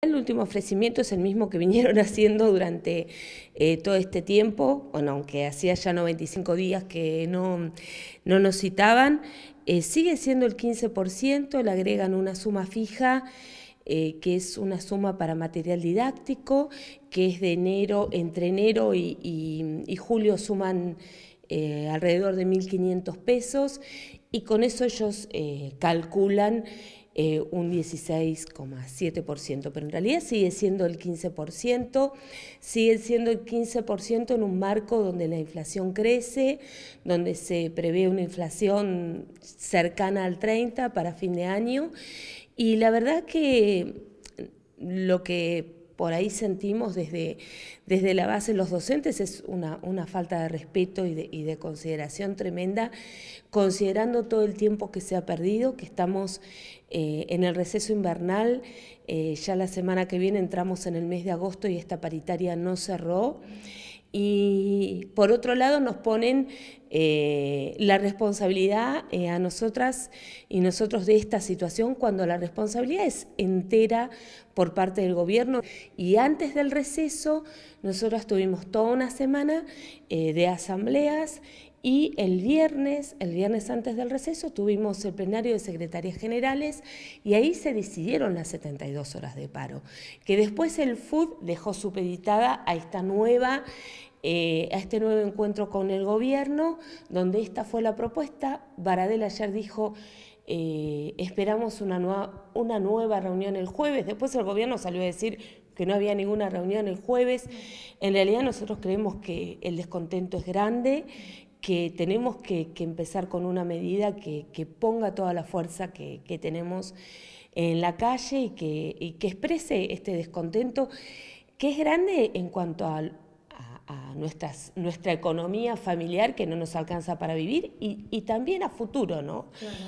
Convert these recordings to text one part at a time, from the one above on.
El último ofrecimiento es el mismo que vinieron haciendo durante eh, todo este tiempo, bueno, aunque hacía ya 95 días que no, no nos citaban, eh, sigue siendo el 15%, le agregan una suma fija, eh, que es una suma para material didáctico, que es de enero, entre enero y julio suman alrededor de 1.500 pesos, y con eso ellos calculan eh, un 16,7%, pero en realidad sigue siendo el 15%, sigue siendo el 15% en un marco donde la inflación crece, donde se prevé una inflación cercana al 30% para fin de año, y la verdad que lo que por ahí sentimos desde, desde la base los docentes es una, una falta de respeto y de, consideración tremenda, considerando todo el tiempo que se ha perdido, que estamos eh, en el receso invernal, eh, ya la semana que viene entramos en el mes de agosto y esta paritaria no cerró. Y por otro lado nos ponen eh, la responsabilidad eh, a nosotras y nosotros de esta situación cuando la responsabilidad es entera por parte del gobierno. Y antes del receso, nosotras tuvimos toda una semana eh, de asambleas y el viernes, el viernes antes del receso, tuvimos el plenario de secretarias generales y ahí se decidieron las 72 horas de paro, que después el FUD dejó supeditada a esta nueva eh, a este nuevo encuentro con el gobierno, donde esta fue la propuesta. Baradel ayer dijo, eh, esperamos una nueva, una nueva reunión el jueves. Después el gobierno salió a decir que no había ninguna reunión el jueves. En realidad nosotros creemos que el descontento es grande, que tenemos que, empezar con una medida que, ponga toda la fuerza que, tenemos en la calle y que, que exprese este descontento, que es grande en cuanto al a nuestras, nuestra economía familiar que no nos alcanza para vivir y, y también a futuro, ¿no?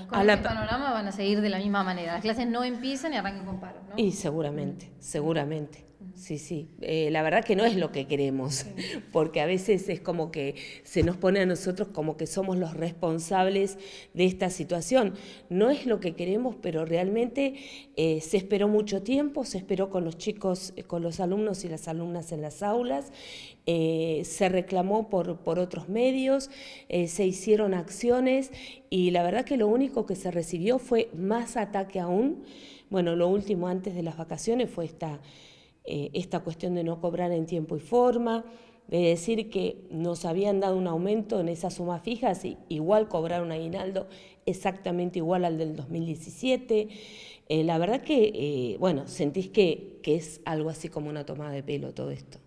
con el este panorama van a seguir de la misma manera. Las clases no empiezan y arrancan con paro, Y seguramente, seguramente. Sí, sí. Eh, la verdad que no es lo que queremos, porque a veces es como que se nos pone a nosotros como que somos los responsables de esta situación. No es lo que queremos, pero realmente eh, se esperó mucho tiempo, se esperó con los chicos, eh, con los alumnos y las alumnas en las aulas, se reclamó por, por otros medios, se hicieron acciones y la verdad que lo único que se recibió fue más ataque aún. Bueno, lo último antes de las vacaciones fue esta eh, esta cuestión de no cobrar en tiempo y forma, de decir que nos habían dado un aumento en esa suma fija, y igual cobrar un aguinaldo exactamente igual al del 2017. Eh, la verdad que, eh, bueno, sentís que, que es algo así como una tomada de pelo todo esto.